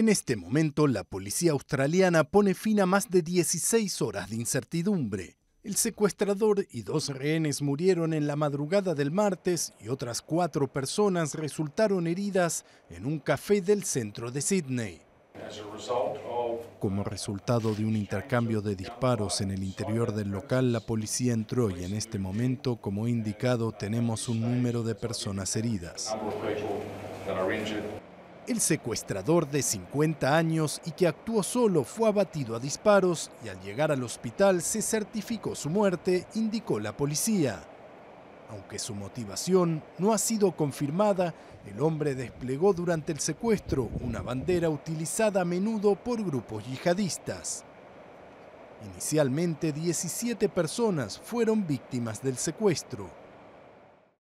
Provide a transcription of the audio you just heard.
En este momento, la policía australiana pone fin a más de 16 horas de incertidumbre. El secuestrador y dos rehenes murieron en la madrugada del martes y otras cuatro personas resultaron heridas en un café del centro de Sydney. Como resultado de un intercambio de disparos en el interior del local, la policía entró y en este momento, como indicado, tenemos un número de personas heridas. El secuestrador de 50 años y que actuó solo fue abatido a disparos y al llegar al hospital se certificó su muerte, indicó la policía. Aunque su motivación no ha sido confirmada, el hombre desplegó durante el secuestro una bandera utilizada a menudo por grupos yihadistas. Inicialmente 17 personas fueron víctimas del secuestro.